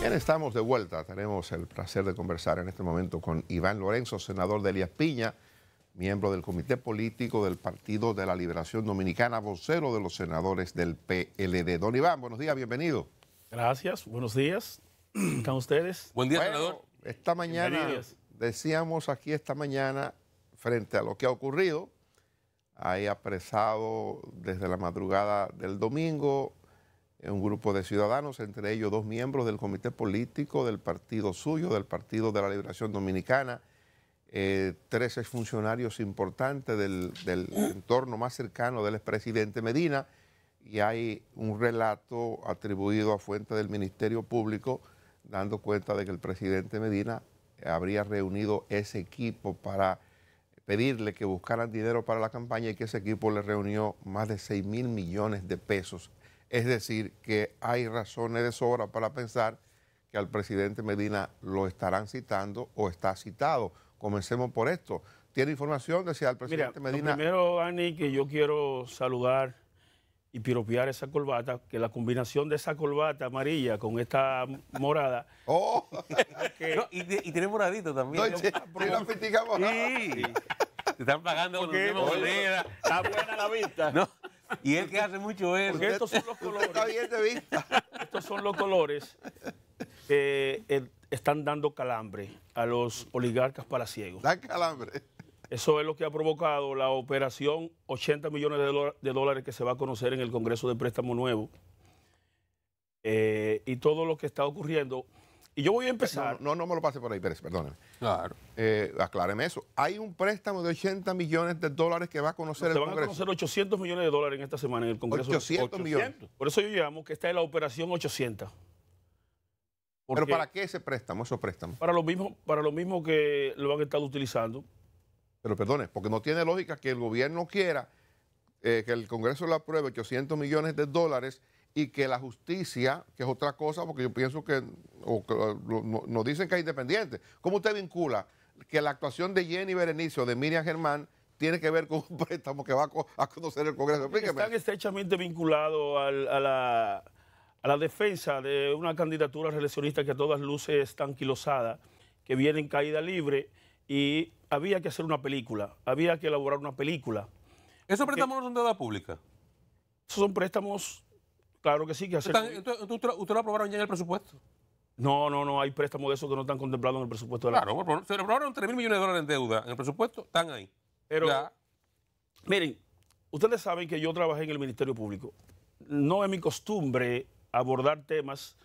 Bien, estamos de vuelta. Tenemos el placer de conversar en este momento con Iván Lorenzo, senador de Elías Piña, miembro del Comité Político del Partido de la Liberación Dominicana, vocero de los senadores del PLD. Don Iván, buenos días, bienvenido. Gracias, buenos días. ¿Están ustedes? Buen día, senador. Esta mañana, decíamos aquí esta mañana, frente a lo que ha ocurrido, hay apresado desde la madrugada del domingo un grupo de ciudadanos, entre ellos dos miembros del comité político del partido suyo, del Partido de la Liberación Dominicana, eh, tres exfuncionarios importantes del, del entorno más cercano del expresidente Medina, y hay un relato atribuido a fuente del Ministerio Público dando cuenta de que el presidente Medina habría reunido ese equipo para pedirle que buscaran dinero para la campaña y que ese equipo le reunió más de 6 mil millones de pesos es decir, que hay razones de sobra para pensar que al presidente Medina lo estarán citando o está citado. Comencemos por esto. ¿Tiene información decía el al presidente Medina... primero, Ani, que yo quiero saludar y piropear esa corbata, que la combinación de esa corbata amarilla con esta morada. ¡Oh! y, tiene moradito también. No, che, una Sí. Te están pagando con moneda. Está buena la vista. No. Y él que hace mucho eso. Porque estos son los colores. Estos son los colores que eh, están dando calambre a los oligarcas ciegos. Dan calambre. Eso es lo que ha provocado la operación 80 millones de, dólares que se va a conocer en el Congreso de Préstamo Nuevo. Eh, y todo lo que está ocurriendo y yo voy a empezar. No, no, me lo pase por ahí, Pérez, perdóname. Claro. Eh, acláreme eso. Hay un préstamo de 80 millones de dólares que va a conocer el Congreso. Se van a conocer 800 millones de dólares en esta semana en el Congreso. 800, millones. Por eso yo llamo que esta es la operación 800. ¿Pero para qué ese préstamo, esos préstamos? Para lo mismo, para lo mismo que lo han estado utilizando. Pero perdone, porque no tiene lógica que el gobierno quiera eh, que el Congreso le apruebe 800 millones de dólares y que la justicia, que es otra cosa, porque yo pienso que, nos dicen que es independiente. ¿Cómo usted vincula que la actuación de Jenny Berenicio, de Miriam Germán, tiene que ver con un préstamo que va a, conocer el Congreso? Están estrechamente vinculados a la, defensa de una candidatura reeleccionista que a todas luces está anquilosada, que viene en caída libre y había que hacer una película, había que elaborar una película. ¿Esos préstamos no son deuda pública? Esos son préstamos Claro que sí, que hacer. ¿Usted, lo aprobaron ya en el presupuesto? No, no, no, hay préstamos de esos que no están contemplados en el presupuesto de la Claro, pero se aprobaron 3 mil millones de dólares en deuda. En el presupuesto están ahí. Pero, miren, ustedes saben que yo trabajé en el Ministerio Público. No es mi costumbre abordar temas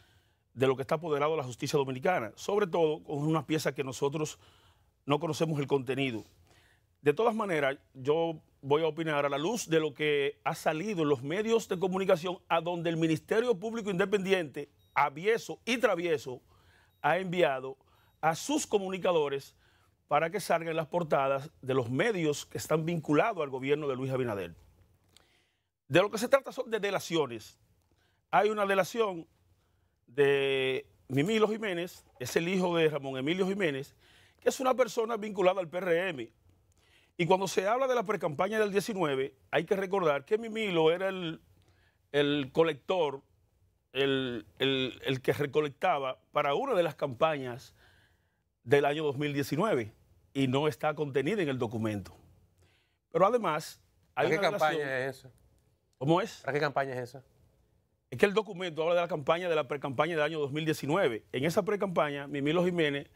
de lo que está apoderado la justicia dominicana, sobre todo con unas piezas que nosotros no conocemos el contenido. De todas maneras, yo voy a opinar a la luz de lo que ha salido en los medios de comunicación, a donde el Ministerio Público Independiente, avieso y travieso, ha enviado a sus comunicadores para que salgan las portadas de los medios que están vinculados al gobierno de Luis Abinader. De lo que se trata son de delaciones. Hay una delación de Mimilo Jiménez, es el hijo de Ramón Emilio Jiménez, que es una persona vinculada al PRM, y cuando se habla de la precampaña del 19, hay que recordar que Mimilo era el, colector, el, que recolectaba para una de las campañas del año 2019 y no está contenida en el documento. Pero además, hay ¿Para qué campaña es esa? ¿Cómo es? ¿Para qué campaña es esa? Es que el documento habla de la campaña de la precampaña del año 2019. En esa precampaña, Mimilo Jiménez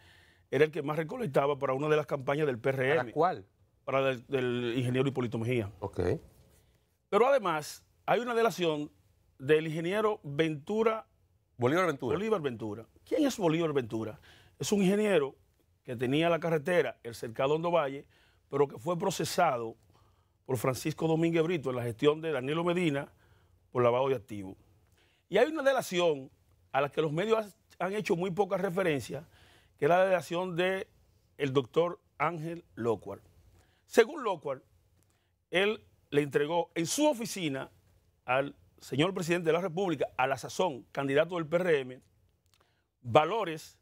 era el que más recolectaba para una de las campañas del PRM. ¿Para cuál? para del, ingeniero Hipólito Mejía. Ok. Pero además, hay una delación del ingeniero Ventura. Bolívar Ventura. Bolívar Ventura. ¿Quién es Bolívar Ventura? Es un ingeniero que tenía la carretera, el cercado Hondo Valle, pero que fue procesado por Francisco Domínguez Brito en la gestión de Danilo Medina por lavado de activos. Y hay una delación a la que los medios han hecho muy poca referencia, que es la delación del el doctor Ángel Locuar. Según lo cual, él le entregó en su oficina al señor presidente de la República, a la sazón, candidato del PRM, valores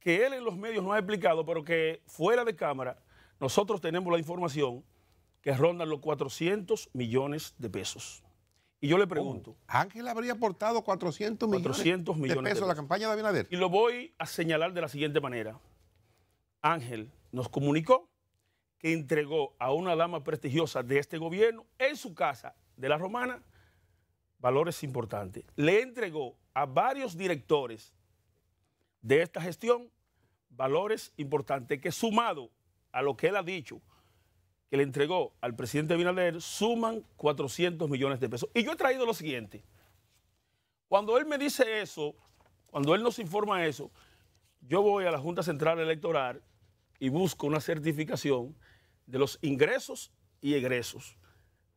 que él en los medios no ha explicado, pero que fuera de cámara nosotros tenemos la información que rondan los 400 millones de pesos. Y yo le oh, pregunto. Ángel habría aportado 400 millones, de, pesos de pesos a la campaña de Abinader. Y lo voy a señalar de la siguiente manera. Ángel nos comunicó que entregó a una dama prestigiosa de este gobierno en su casa de la Romana valores importantes. Le entregó a varios directores de esta gestión valores importantes que sumado a lo que él ha dicho que le entregó al presidente Binader suman 400 millones de pesos. Y yo he traído lo siguiente. Cuando él me dice eso, cuando él nos informa eso, yo voy a la Junta Central Electoral y busco una certificación de los ingresos y egresos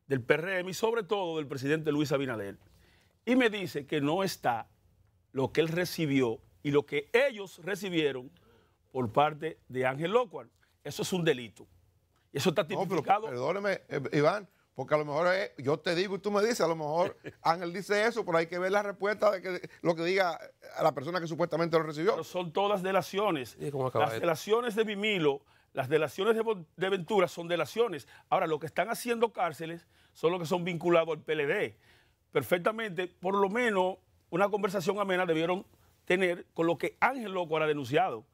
del PRM y sobre todo del presidente Luis Abinader. Y me dice que no está lo que él recibió y lo que ellos recibieron por parte de Ángel Locuar. Eso es un delito. Eso está tipificado. perdóneme, eh, Iván, porque a lo mejor yo te digo y tú me dices, a lo mejor Ángel dice eso, pero hay que ver la respuesta de que, lo que diga a la persona que supuestamente lo recibió. son todas delaciones. Las delaciones de Vimilo, las delaciones de, Ventura son delaciones. Ahora, lo que están haciendo cárceles son los que son vinculados al PLD. Perfectamente, por lo menos una conversación amena debieron tener con lo que Ángel Loco ha denunciado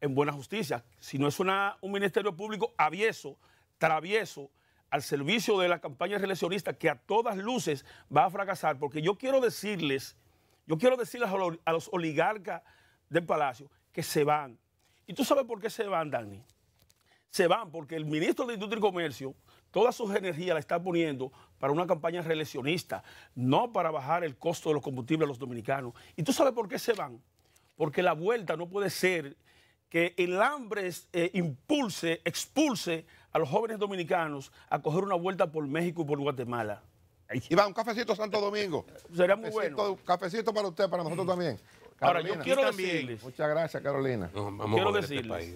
en Buena Justicia. Si no es un ministerio público avieso, travieso, al servicio de la campaña reeleccionista que a todas luces va a fracasar, porque yo quiero decirles, yo quiero decirles a los oligarcas del Palacio que se van. ¿Y tú sabes por qué se van, Dani? Se van porque el ministro de Industria y Comercio toda su energía la está poniendo para una campaña reeleccionista, no para bajar el costo de los combustibles a los dominicanos. ¿Y tú sabes por qué se van? Porque la vuelta no puede ser que el hambre eh, impulse, expulse a los jóvenes dominicanos a coger una vuelta por México y por Guatemala. Y va un cafecito Santo Domingo. Sería muy bueno. bueno. Cafecito para usted, para nosotros mm. también. Ahora, yo quiero decirles. Muchas gracias, Carolina. quiero este decirles.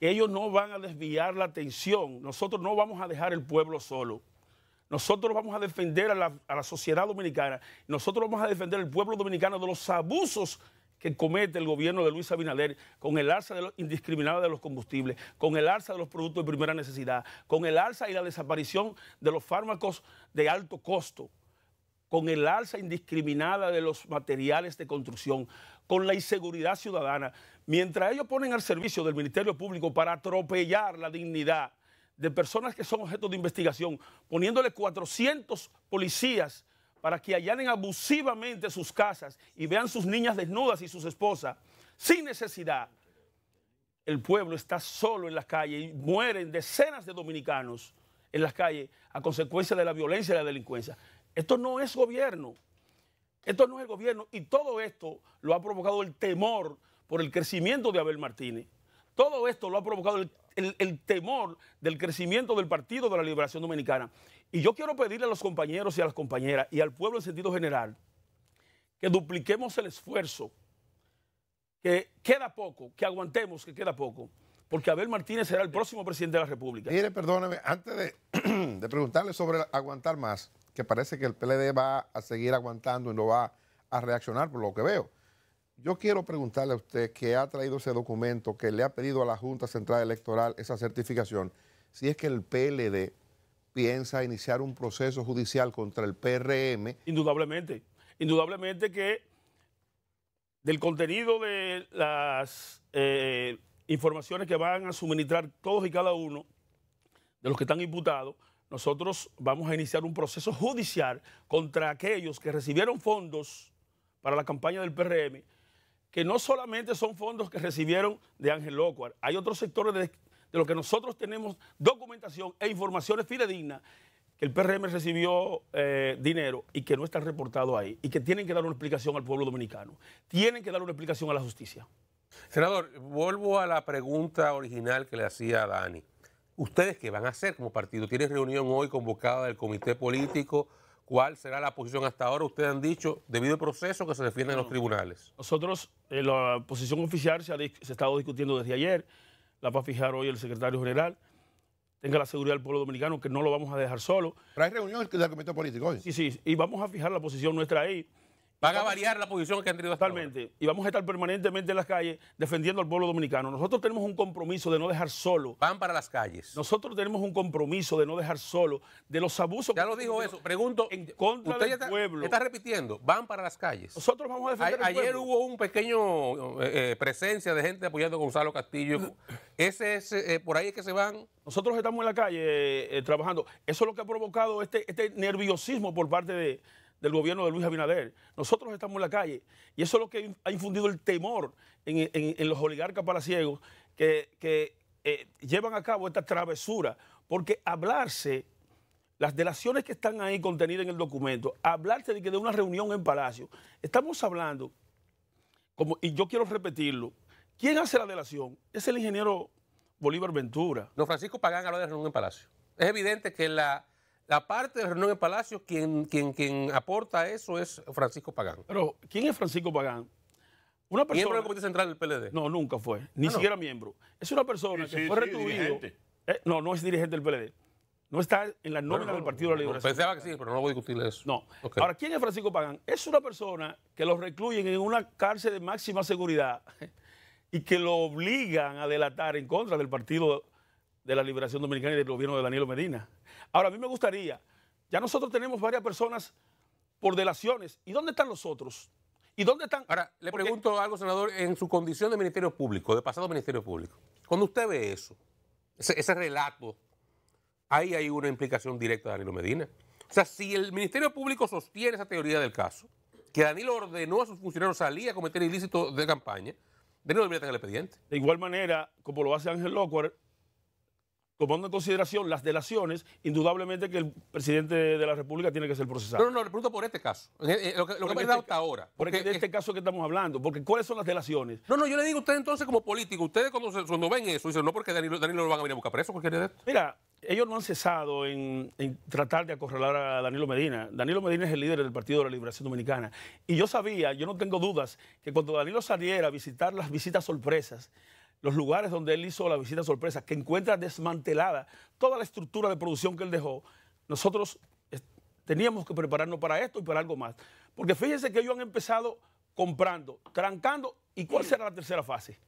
ellos no van a desviar la atención. Nosotros no vamos a dejar el pueblo solo. Nosotros vamos a defender a la, a la sociedad dominicana. Nosotros vamos a defender al pueblo dominicano de los abusos que comete el gobierno de Luis Abinader con el alza indiscriminada de los combustibles, con el alza de los productos de primera necesidad, con el alza y la desaparición de los fármacos de alto costo, con el alza indiscriminada de los materiales de construcción, con la inseguridad ciudadana, mientras ellos ponen al servicio del Ministerio Público para atropellar la dignidad de personas que son objeto de investigación, poniéndole 400 policías para que allanen abusivamente sus casas y vean sus niñas desnudas y sus esposas sin necesidad. El pueblo está solo en las calles y mueren decenas de dominicanos en las calles a consecuencia de la violencia y la delincuencia. Esto no es gobierno. Esto no es el gobierno. Y todo esto lo ha provocado el temor por el crecimiento de Abel Martínez. Todo esto lo ha provocado el el, temor del crecimiento del Partido de la Liberación Dominicana. Y yo quiero pedirle a los compañeros y a las compañeras y al pueblo en sentido general que dupliquemos el esfuerzo, que queda poco, que aguantemos, que queda poco, porque Abel Martínez será el próximo presidente de la República. Mire, perdóneme, antes de, de preguntarle sobre aguantar más, que parece que el PLD va a seguir aguantando y no va a reaccionar por lo que veo. Yo quiero preguntarle a usted que ha traído ese documento, que le ha pedido a la Junta Central Electoral esa certificación, si es que el PLD piensa iniciar un proceso judicial contra el PRM. Indudablemente, indudablemente que del contenido de las eh, informaciones que van a suministrar todos y cada uno de los que están imputados, nosotros vamos a iniciar un proceso judicial contra aquellos que recibieron fondos para la campaña del PRM que no solamente son fondos que recibieron de Ángel Locuar, hay otros sectores de, los que nosotros tenemos documentación e informaciones fidedignas que el PRM recibió eh, dinero y que no está reportado ahí y que tienen que dar una explicación al pueblo dominicano, tienen que dar una explicación a la justicia. Senador, vuelvo a la pregunta original que le hacía a Dani. ¿Ustedes qué van a hacer como partido? ¿Tienen reunión hoy convocada del comité político? cuál será la posición hasta ahora. Ustedes han dicho, debido al proceso que se defiende en los tribunales. Nosotros, eh, la posición oficial se ha, se estado discutiendo desde ayer, la va a fijar hoy el secretario general tenga la seguridad del pueblo dominicano, que no lo vamos a dejar solo. Pero hay reunión del comité político hoy. Sí, sí, y vamos a fijar la posición nuestra ahí. Van a variar la posición que han tenido hasta Totalmente. Y vamos a estar permanentemente en las calles defendiendo al pueblo dominicano. Nosotros tenemos un compromiso de no dejar solo. Van para las calles. Nosotros tenemos un compromiso de no dejar solo de los abusos. Ya lo dijo eso. Pregunto. contra usted pueblo. Está repitiendo. Van para las calles. Nosotros vamos a defender. el pueblo. ayer hubo un pequeño eh, eh, presencia de gente apoyando a Gonzalo Castillo. ese es eh, por ahí es que se van. Nosotros estamos en la calle trabajando. Eso es lo que ha provocado este, este nerviosismo por parte de del gobierno de Luis Abinader. Nosotros estamos en la calle y eso es lo que ha infundido el temor en, los oligarcas palaciegos que, que eh, llevan a cabo esta travesura, porque hablarse, las delaciones que están ahí contenidas en el documento, hablarse de que de una reunión en Palacio, estamos hablando, como, y yo quiero repetirlo, ¿quién hace la delación? Es el ingeniero Bolívar Ventura. Don Francisco Pagán habló de reunión en Palacio. Es evidente que la la parte de Renón de palacios Palacio, quien, quien, quien aporta eso es Francisco Pagán. Pero, ¿quién es Francisco Pagán? Una persona, ¿Miembro del Comité Central del PLD? No, nunca fue, ni ah, siquiera miembro. Es una persona que fue sí, eh, no, no es dirigente del PLD. No está en la nómina del Partido de la Liberación. Pensaba que sí, pero no voy a discutir eso. No. Ahora, ¿quién es Francisco Pagán? Es una persona que lo recluyen en una cárcel de máxima seguridad y que lo obligan a delatar en contra del Partido de la Liberación Dominicana y del gobierno de Danilo Medina. Ahora, a mí me gustaría, ya nosotros tenemos varias personas por delaciones. ¿Y dónde están los otros? ¿Y dónde están? Ahora, le pregunto algo, senador, en su condición de Ministerio Público, de pasado Ministerio Público. Cuando usted ve eso, ese, relato, ahí hay una implicación directa de Danilo Medina. O sea, si el Ministerio Público sostiene esa teoría del caso, que Danilo ordenó a sus funcionarios salir a cometer ilícitos de campaña, Danilo debería tener el expediente. De igual manera, como lo hace Ángel Lockhart, tomando en consideración las delaciones, indudablemente que el presidente de la República tiene que ser procesado. No, no, le pregunto por este caso, eh, lo que, lo que me este hasta ahora. Porque, este, este caso que estamos hablando, porque ¿cuáles son las delaciones? No, no, yo le digo a ustedes entonces como político, ustedes cuando, ven eso, dicen, no, porque Danilo, Danilo lo van a venir a buscar preso, cualquier de esto. Mira, ellos no han cesado en, en, tratar de acorralar a Danilo Medina. Danilo Medina es el líder del Partido de la Liberación Dominicana. Y yo sabía, yo no tengo dudas, que cuando Danilo saliera a visitar las visitas sorpresas los lugares donde él hizo la visita sorpresa, que encuentra desmantelada toda la estructura de producción que él dejó, nosotros teníamos que prepararnos para esto y para algo más. Porque fíjense que ellos han empezado comprando, trancando, ¿y cuál será la tercera fase?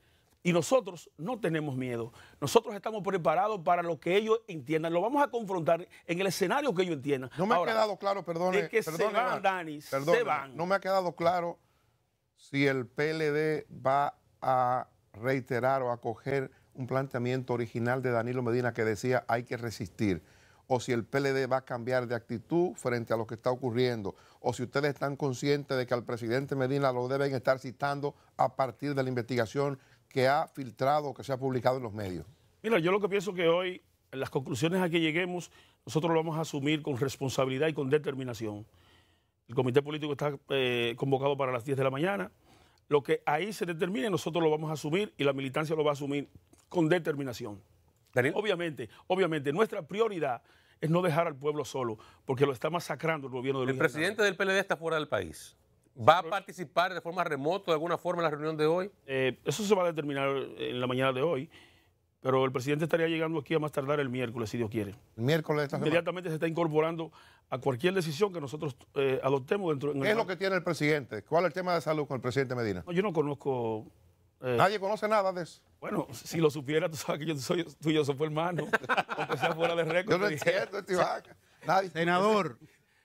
Y nosotros no tenemos miedo. Nosotros estamos preparados para lo que ellos entiendan. Lo vamos a confrontar en el escenario que ellos entiendan. No me ha quedado claro, perdón que se No me ha quedado claro si el PLD va a reiterar o acoger un planteamiento original de Danilo Medina que decía hay que resistir, o si el PLD va a cambiar de actitud frente a lo que está ocurriendo, o si ustedes están conscientes de que al presidente Medina lo deben estar citando a partir de la investigación que ha filtrado, que se ha publicado en los medios. Mira, yo lo que pienso que hoy las conclusiones a que lleguemos nosotros lo vamos a asumir con responsabilidad y con determinación. El comité político está eh, convocado para las 10 de la mañana. Lo que ahí se determine, nosotros lo vamos a asumir y la militancia lo va a asumir con determinación. Obviamente, obviamente, nuestra prioridad es no dejar al pueblo solo, porque lo está masacrando el gobierno del El presidente del PLD está fuera del país. ¿Va a participar de forma remota de alguna forma en la reunión de hoy? Eh, eso se va a determinar en la mañana de hoy. Pero el presidente estaría llegando aquí a más tardar el miércoles, si Dios quiere. El miércoles esta Inmediatamente se está incorporando a cualquier decisión que nosotros eh, adoptemos dentro. En ¿Qué es lo que tiene el presidente? ¿Cuál es el tema de salud con el presidente Medina? yo no conozco. Eh, Nadie conoce nada de eso. Bueno, si lo supiera, tú sabes que yo soy, tú y yo hermano. aunque fuera de récord. Yo no entiendo, este Nadie. Senador.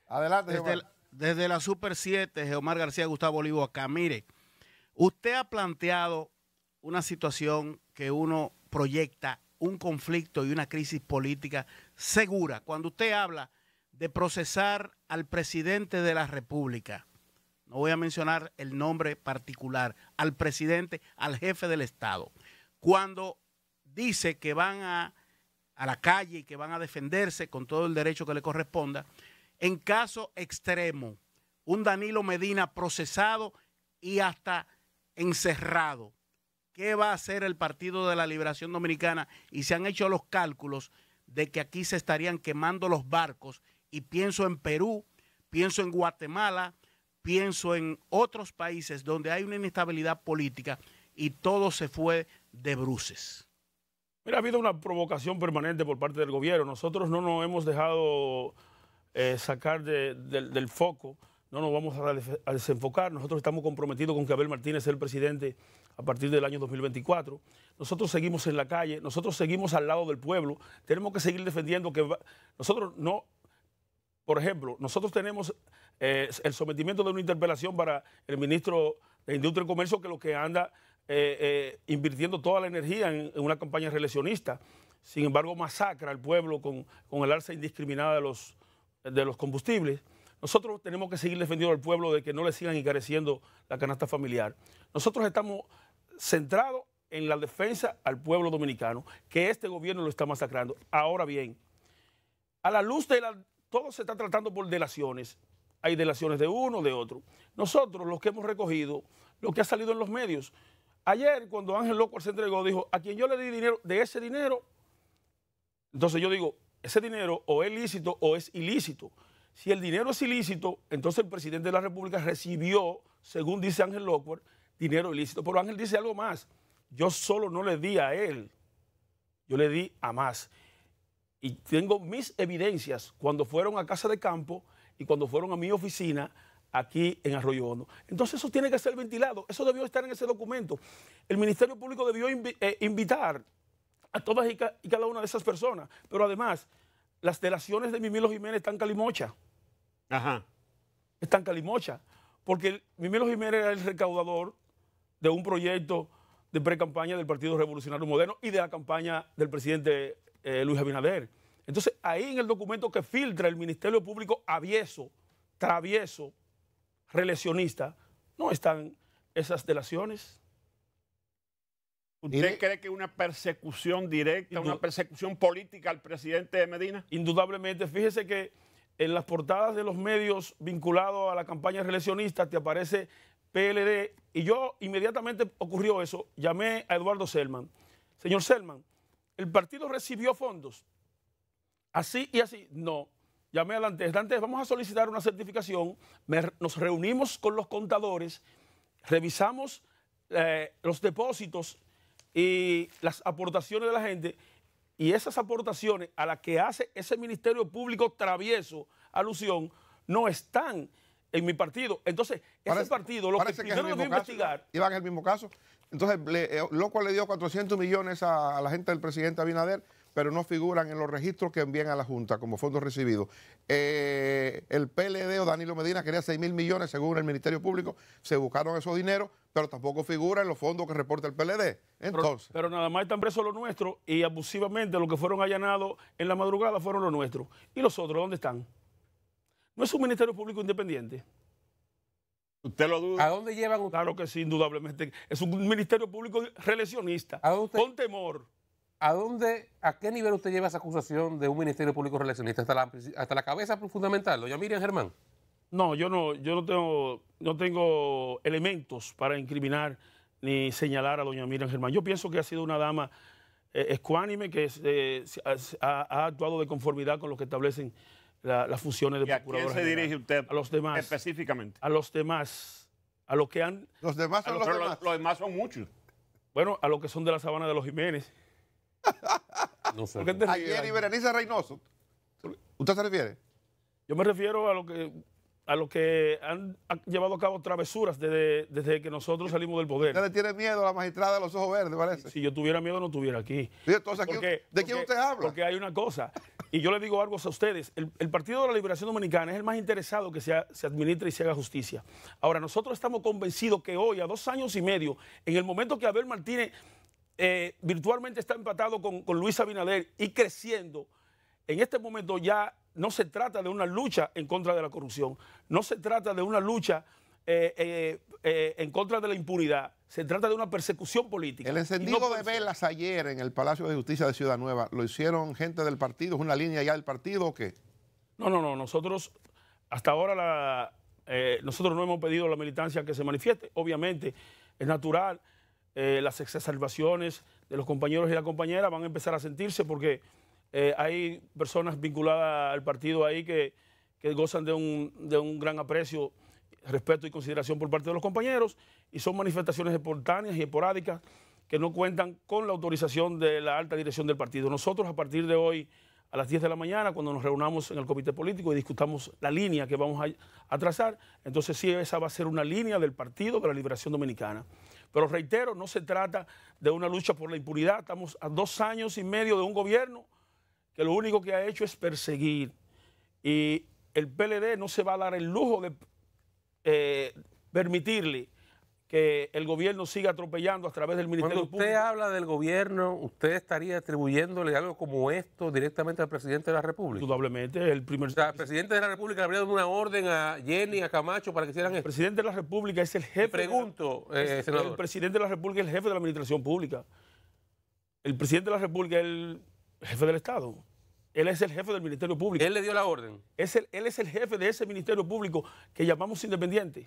Adelante, desde, desde la Super 7, Geomar García, Gustavo Olivo acá. Mire, usted ha planteado una situación que uno proyecta un conflicto y una crisis política segura. Cuando usted habla de procesar al presidente de la República, no voy a mencionar el nombre particular, al presidente, al jefe del Estado, cuando dice que van a, la calle y que van a defenderse con todo el derecho que le corresponda, en caso extremo, un Danilo Medina procesado y hasta encerrado qué va a hacer el Partido de la Liberación Dominicana y se han hecho los cálculos de que aquí se estarían quemando los barcos y pienso en Perú, pienso en Guatemala, pienso en otros países donde hay una inestabilidad política y todo se fue de bruces. Mira, ha habido una provocación permanente por parte del gobierno. Nosotros no nos hemos dejado eh, sacar del foco no nos vamos a desenfocar. Nosotros estamos comprometidos con que Abel Martínez sea el presidente a partir del año 2024. Nosotros seguimos en la calle, nosotros seguimos al lado del pueblo. Tenemos que seguir defendiendo que nosotros no, por ejemplo, nosotros tenemos eh, el sometimiento de una interpelación para el ministro de Industria y Comercio, que es lo que anda eh, eh, invirtiendo toda la energía en, una campaña reeleccionista. Sin embargo, masacra al pueblo con, el alza indiscriminada de los combustibles. Nosotros tenemos que seguir defendiendo al pueblo de que no le sigan encareciendo la canasta familiar. Nosotros estamos centrados en la defensa al pueblo dominicano, que este gobierno lo está masacrando. Ahora bien, a la luz de la... Todo se está tratando por delaciones. Hay delaciones de uno, de otro. Nosotros, los que hemos recogido, lo que ha salido en los medios. Ayer, cuando Ángel Loco se entregó, dijo, a quien yo le di dinero, de ese dinero. Entonces yo digo, ese dinero o es lícito o es ilícito. Si el dinero es ilícito, entonces el presidente de la República recibió, según dice Ángel Lockwood, dinero ilícito. Pero Ángel dice algo más. Yo solo no le di a él, yo le di a más. Y tengo mis evidencias cuando fueron a casa de campo y cuando fueron a mi oficina aquí en Arroyo Hondo. Entonces eso tiene que ser ventilado, eso debió estar en ese documento. El Ministerio Público debió eh, invitar a todas y, cada una de esas personas, pero además las delaciones de Mimilo Jiménez están calimocha. Ajá. están Calimocha. Porque Mimelo Jiménez era el recaudador de un proyecto de pre-campaña del Partido Revolucionario Moderno y de la campaña del presidente eh, Luis Abinader. Entonces, ahí en el documento que filtra el Ministerio Público avieso, travieso, reeleccionista, no están esas delaciones. ¿Usted cree que una persecución directa, una persecución política al presidente de Medina? Indudablemente, fíjese que en las portadas de los medios vinculados a la campaña reeleccionista te aparece PLD. Y yo inmediatamente ocurrió eso, llamé a Eduardo Selman. Señor Selman, ¿el partido recibió fondos? Así y así. No. Llamé a Dante. vamos a solicitar una certificación. nos reunimos con los contadores, revisamos eh, los depósitos y las aportaciones de la gente y esas aportaciones a las que hace ese Ministerio Público travieso alusión no están en mi partido. Entonces, ese partido, lo que, investigar... Iban en el mismo caso. Entonces, le, eh, Loco le dio 400 millones a la gente del presidente Abinader pero no figuran en los registros que envían a la Junta como fondos recibidos. Eh, el PLD o Danilo Medina quería 6 mil millones según el Ministerio Público, se buscaron esos dineros, pero tampoco figura en los fondos que reporta el PLD. Entonces. Pero, nada más están presos los nuestros y abusivamente los que fueron allanados en la madrugada fueron los nuestros. ¿Y los otros dónde están? ¿No es un Ministerio Público independiente? ¿Usted lo duda? ¿A dónde llevan Claro que sí, indudablemente. Es un ministerio público reeleccionista. Con temor. ¿A dónde, a qué nivel usted lleva esa acusación de un Ministerio Público Relacionista? ¿Hasta la, cabeza fundamental? doña Miriam Germán? No, yo no, yo no tengo, no tengo elementos para incriminar ni señalar a doña Miriam Germán. Yo pienso que ha sido una dama ecuánime eh, escuánime que eh, ha, actuado de conformidad con lo que establecen las funciones de procurador. ¿A quién se dirige usted? A los demás. Específicamente. A los demás. A los que han. Los demás son los, demás. los demás son muchos. Bueno, a los que son de la sabana de los Jiménez. No sé. ¿Por qué y Berenice Reynoso. ¿Usted se refiere? Yo me refiero a lo que a lo que han llevado a cabo travesuras desde, que nosotros salimos del poder. ¿Usted le tiene miedo a la magistrada de los ojos verdes, parece? Si yo tuviera miedo, no estuviera aquí. ¿de quién usted habla? Porque hay una cosa, y yo le digo algo a ustedes, el, Partido de la Liberación Dominicana es el más interesado que se administre y se haga justicia. Ahora, nosotros estamos convencidos que hoy, a dos años y medio, en el momento que Abel Martínez eh, virtualmente está empatado con, Luis Abinader y creciendo, en este momento ya no se trata de una lucha en contra de la corrupción, no se trata de una lucha eh, eh, en contra de la impunidad. Se trata de una persecución política. El encendido de velas ayer en el Palacio de Justicia de Ciudad Nueva, ¿lo hicieron gente del partido? ¿Es una línea ya del partido o qué? No, no, no. Nosotros, hasta ahora, nosotros no hemos pedido a la militancia que se manifieste. Obviamente, es natural eh, las exacerbaciones de los compañeros y la compañera van a empezar a sentirse porque eh, hay personas vinculadas al partido ahí que, gozan de un, gran aprecio, respeto y consideración por parte de los compañeros y son manifestaciones espontáneas y esporádicas que no cuentan con la autorización de la alta dirección del partido. Nosotros a partir de hoy, a las 10 de la mañana, cuando nos reunamos en el comité político y discutamos la línea que vamos a, a trazar, entonces sí, esa va a ser una línea del partido de la liberación dominicana. Pero reitero, no se trata de una lucha por la impunidad. Estamos a dos años y medio de un gobierno que lo único que ha hecho es perseguir. Y el PLD no se va a dar el lujo de eh, permitirle que el gobierno siga atropellando a través del Ministerio Público Cuando usted habla del gobierno, ¿usted estaría atribuyéndole algo como esto directamente al presidente de la República? Indudablemente, el primer... presidente de la República habría dado una orden a Jenny, a Camacho, para que hicieran esto. El presidente de la República es el jefe... pregunto, eh, senador. El presidente de la República es el jefe de la Administración Pública. El presidente de la República es el jefe del Estado. Él es el jefe del Ministerio Público. Él le dio la orden. él es el jefe de ese Ministerio Público que llamamos independiente.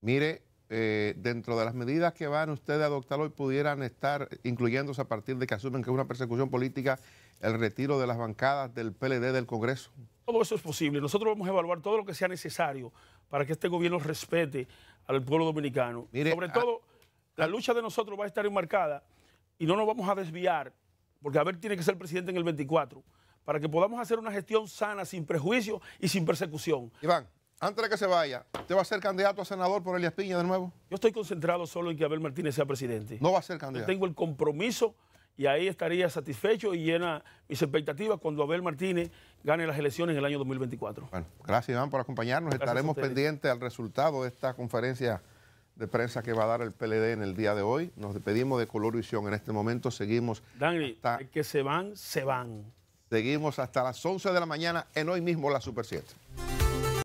Mire, eh, dentro de las medidas que van ustedes a adoptar hoy pudieran estar incluyéndose a partir de que asumen que es una persecución política el retiro de las bancadas del PLD del Congreso? Todo eso es posible. Nosotros vamos a evaluar todo lo que sea necesario para que este gobierno respete al pueblo dominicano. Sobre ah, todo, la ah. lucha de nosotros va a estar enmarcada y no nos vamos a desviar, porque a ver, tiene que ser presidente en el 24, para que podamos hacer una gestión sana, sin prejuicio y sin persecución. Iván antes de que se vaya, te va a ser candidato a senador por Elias Piña de nuevo? Yo estoy concentrado solo en que Abel Martínez sea presidente. No va a ser candidato. Yo tengo el compromiso y ahí estaría satisfecho y llena mis expectativas cuando Abel Martínez gane las elecciones en el año 2024. Bueno, gracias Iván por acompañarnos. Estaremos pendientes al resultado de esta conferencia de prensa que va a dar el PLD en el día de hoy. Nos despedimos de Color Visión. En este momento seguimos. Dani, que se van, se van. Seguimos hasta las 11 de la mañana en hoy mismo la Super 7.